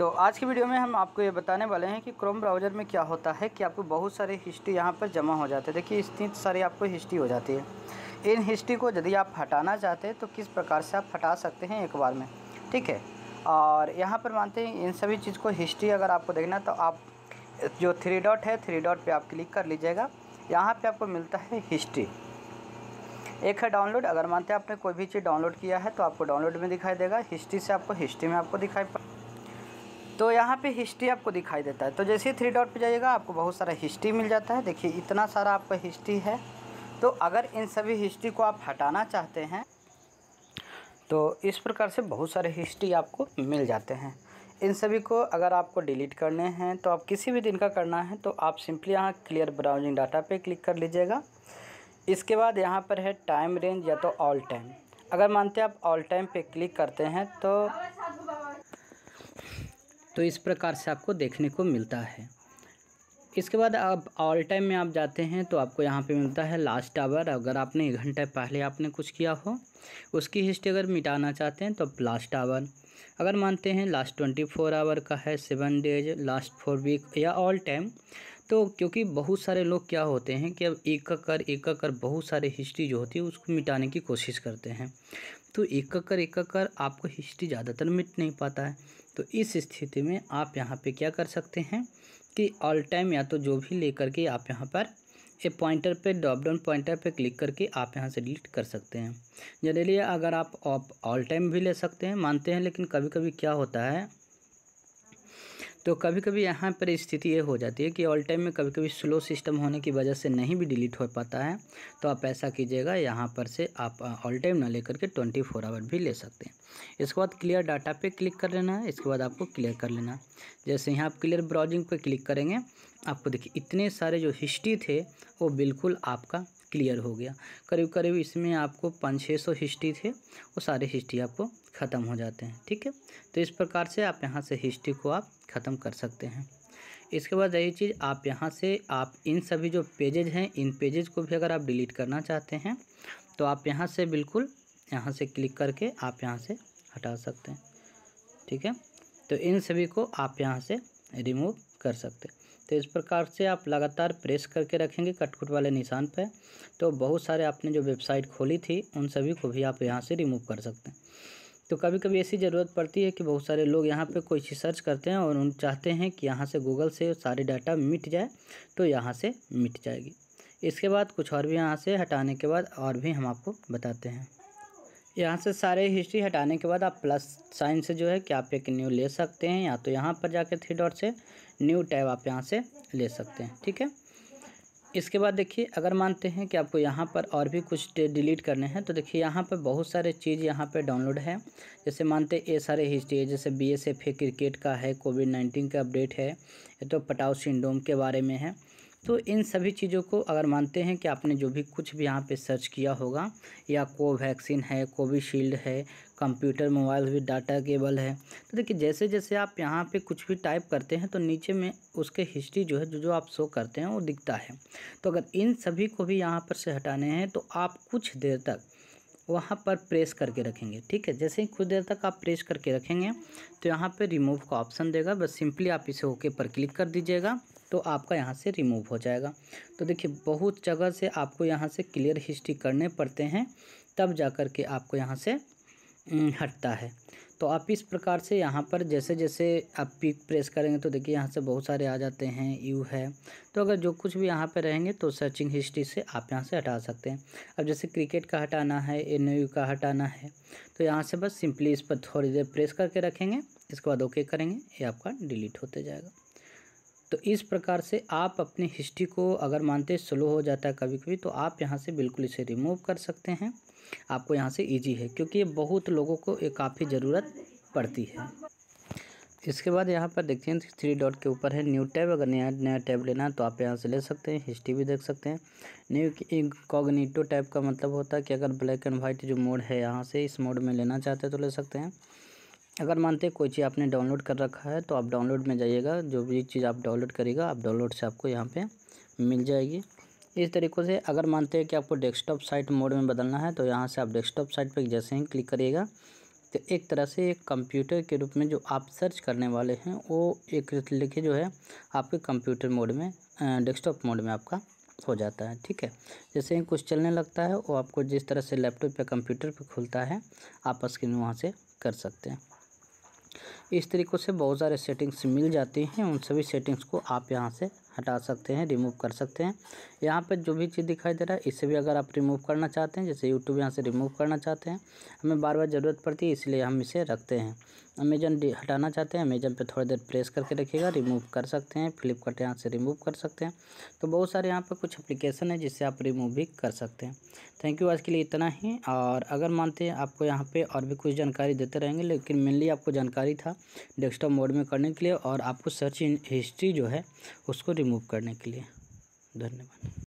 तो आज की वीडियो में हम आपको ये बताने वाले हैं कि क्रोम ब्राउज़र में क्या होता है कि आपको बहुत सारे हिस्ट्री यहाँ पर जमा हो जाते हैं देखिए इतनी सारी आपको हिस्ट्री हो जाती है इन हिस्ट्री को यदि आप हटाना चाहते हैं तो किस प्रकार से आप हटा सकते हैं एक बार में ठीक है और यहाँ पर मानते हैं इन सभी चीज़ को हिस्ट्री अगर आपको देखना तो आप जो थ्री डॉट है थ्री डॉट पर आप क्लिक कर लीजिएगा यहाँ पर आपको मिलता है हिस्ट्री एक है डाउनलोड अगर मानते हैं आपने कोई भी चीज़ डाउनलोड किया है तो आपको डाउनलोड में दिखाई देगा हिस्ट्री से आपको हिस्ट्री में आपको दिखाई पड़ेगा तो यहाँ पे हिस्ट्री आपको दिखाई देता है तो जैसे ही थ्री डॉट पे जाइएगा आपको बहुत सारा हिस्ट्री मिल जाता है देखिए इतना सारा आपका हिस्ट्री है तो अगर इन सभी हिस्ट्री को आप हटाना चाहते हैं तो इस प्रकार से बहुत सारे हिस्ट्री आपको मिल जाते हैं इन सभी को अगर आपको डिलीट करने हैं तो आप किसी भी दिन का करना है तो आप सिंपली यहाँ क्लियर ब्राउजिंग डाटा पे क्लिक कर लीजिएगा इसके बाद यहाँ पर है टाइम रेंज या तो ऑल टाइम अगर मानते आप ऑल टाइम पे क्लिक करते हैं तो तो इस प्रकार से आपको देखने को मिलता है इसके बाद अब ऑल टाइम में आप जाते हैं तो आपको यहाँ पे मिलता है लास्ट आवर अगर आपने एक घंटे पहले आपने कुछ किया हो उसकी हिस्ट्री अगर मिटाना चाहते हैं तो आप लास्ट आवर अगर मानते हैं लास्ट ट्वेंटी फोर आवर का है seven days last four week या ऑल टाइम तो क्योंकि बहुत सारे लोग क्या होते हैं कि अब एक का कर एक कर बहुत सारे हिस्ट्री जो होती है उसको मिटाने की कोशिश करते हैं तो एक कर एक कर आपको हिस्ट्री ज़्यादातर मिट नहीं पाता है तो इस स्थिति में आप यहाँ पे क्या कर सकते हैं कि ऑल टाइम या तो जो भी लेकर के आप यहाँ पर ए पॉइंटर पे ड्रॉप डाउन पॉइंटर पे क्लिक करके आप यहाँ से डिलीट कर सकते हैं जनरली अगर आप ऑल टाइम भी ले सकते हैं मानते हैं लेकिन कभी कभी क्या होता है तो कभी कभी यहाँ पर स्थिति ये हो जाती है कि ऑल टाइम में कभी कभी स्लो सिस्टम होने की वजह से नहीं भी डिलीट हो पाता है तो आप ऐसा कीजिएगा यहाँ पर से आप ऑल टाइम ना लेकर के ट्वेंटी फोर आवर भी ले सकते हैं इसके बाद क्लियर डाटा पे क्लिक कर लेना है इसके बाद आपको क्लियर कर लेना है जैसे यहाँ आप क्लियर ब्राउजिंग पर क्लिक करेंगे आपको देखिए इतने सारे जो हिस्ट्री थे वो बिल्कुल आपका क्लियर हो गया करीब करीब इसमें आपको पाँच छः सौ हिस्ट्री थे वो सारे हिस्ट्री आपको ख़त्म हो जाते हैं ठीक है तो इस प्रकार से आप यहाँ से हिस्ट्री को आप ख़त्म कर सकते हैं इसके बाद यही चीज़ आप यहाँ से आप इन सभी जो पेजेज हैं इन पेजेज को भी अगर आप डिलीट करना चाहते हैं तो आप यहाँ से बिल्कुल यहाँ से क्लिक करके आप यहाँ से हटा सकते हैं ठीक है तो इन सभी को आप यहाँ से रिमूव कर सकते तो इस प्रकार से आप लगातार प्रेस करके रखेंगे कटकुट वाले निशान पर तो बहुत सारे आपने जो वेबसाइट खोली थी उन सभी को भी आप यहाँ से रिमूव कर सकते हैं तो कभी कभी ऐसी ज़रूरत पड़ती है कि बहुत सारे लोग यहाँ पे कोई चीज़ सर्च करते हैं और उन चाहते हैं कि यहाँ से गूगल से सारे डाटा मिट जाए तो यहाँ से मिट जाएगी इसके बाद कुछ और भी यहाँ से हटाने के बाद और भी हम आपको बताते हैं यहाँ से सारे हिस्ट्री हटाने के बाद आप प्लस साइन से जो है कि आप एक न्यू ले सकते हैं या तो यहाँ पर जाके थ्री डॉट से न्यू टैब आप यहाँ से ले सकते हैं ठीक है इसके बाद देखिए अगर मानते हैं कि आपको यहाँ पर और भी कुछ डिलीट करने हैं तो देखिए यहाँ पर बहुत सारे चीज़ यहाँ पर डाउनलोड है जैसे मानते ये सारे हिस्ट्री है जैसे बी एस एफ है क्रिकेट का है कोविड नाइन्टीन का अपडेट है ये तो पटाव सिंडोम के बारे में है तो इन सभी चीज़ों को अगर मानते हैं कि आपने जो भी कुछ भी यहाँ पे सर्च किया होगा या कोवैक्सीन है कोविशील्ड है कंप्यूटर मोबाइल भी डाटा केबल है तो देखिए जैसे जैसे आप यहाँ पे कुछ भी टाइप करते हैं तो नीचे में उसके हिस्ट्री जो है जो जो आप शो करते हैं वो दिखता है तो अगर इन सभी को भी यहाँ पर से हटाने हैं तो आप कुछ देर तक वहाँ पर प्रेस करके रखेंगे ठीक है जैसे ही कुछ देर तक आप प्रेस करके रखेंगे तो यहाँ पे रिमूव का ऑप्शन देगा बस सिंपली आप इसे ओके पर क्लिक कर दीजिएगा तो आपका यहाँ से रिमूव हो जाएगा तो देखिए बहुत जगह से आपको यहाँ से क्लियर हिस्ट्री करने पड़ते हैं तब जा कर के आपको यहाँ से हटता है तो आप इस प्रकार से यहाँ पर जैसे जैसे आप पिक प्रेस करेंगे तो देखिए यहाँ से बहुत सारे आ जाते हैं यू है तो अगर जो कुछ भी यहाँ पर रहेंगे तो सर्चिंग हिस्ट्री से आप यहाँ से हटा सकते हैं अब जैसे क्रिकेट का हटाना है एन यू का हटाना है तो यहाँ से बस सिंपली इस पर थोड़ी देर प्रेस करके रखेंगे इसके बाद ओके करेंगे ये आपका डिलीट होते जाएगा तो इस प्रकार से आप अपनी हिस्ट्री को अगर मानते स्लो हो जाता है कभी कभी तो आप यहाँ से बिल्कुल इसे रिमूव कर सकते हैं आपको यहाँ से ईजी है क्योंकि ये बहुत लोगों को ये काफ़ी ज़रूरत पड़ती है इसके बाद यहाँ पर देखते हैं थ्री डॉट के ऊपर है न्यू टैब अगर नया नया टैब लेना है तो आप यहाँ से ले सकते हैं हिस्ट्री भी देख सकते हैं न्यू कॉगनीटो टैब का मतलब होता है कि अगर ब्लैक एंड वाइट जो मोड है यहाँ से इस मोड में लेना चाहते हैं तो ले सकते हैं अगर मानते हैं कोई चीज़ आपने डाउनलोड कर रखा है तो आप डाउनलोड में जाइएगा जो भी चीज़ आप डाउनलोड करेगा आप डाउनलोड से आपको यहाँ पे मिल जाएगी इस तरीके से अगर मानते हैं कि आपको डेस्कटॉप साइट मोड में बदलना है तो यहाँ से आप डेस्कटॉप साइट पर जैसे ही क्लिक करिएगा तो एक तरह से एक कंप्यूटर के रूप में जो आप सर्च करने वाले हैं वो एक लिखे जो है आपके कंप्यूटर मोड में डेस्कटॉप मोड में आपका हो जाता है ठीक है जैसे ही कुछ चलने लगता है वो आपको जिस तरह से लैपटॉप या कंप्यूटर पर खुलता है आप स्क्रीन वहाँ से कर सकते हैं इस तरीकों से बहुत सारे सेटिंग्स मिल जाती हैं उन सभी सेटिंग्स को आप यहाँ से हटा सकते हैं रिमूव कर सकते हैं यहाँ पे जो भी चीज़ दिखाई दे रहा है इसे भी अगर आप रिमूव करना चाहते हैं जैसे यूट्यूब यहाँ से रिमूव करना चाहते हैं हमें बार बार ज़रूरत पड़ती है इसलिए हम इसे रखते हैं अमेजन हटाना चाहते हैं अमेजन पे थोड़ी देर प्रेस करके रखिएगा रिमूव कर सकते हैं फ्लिपकार्ट यहाँ से रिमूव कर सकते हैं तो बहुत सारे यहाँ पर कुछ अप्लीकेशन है जिससे आप रिमूव भी कर सकते हैं थैंक यू आज के लिए इतना ही और अगर मानते हैं आपको यहाँ पर और भी कुछ जानकारी देते रहेंगे लेकिन मेनली आपको जानकारी था डेस्कटॉप मोड में करने के लिए और आपको सर्च हिस्ट्री जो है उसको रिमूव करने के लिए धन्यवाद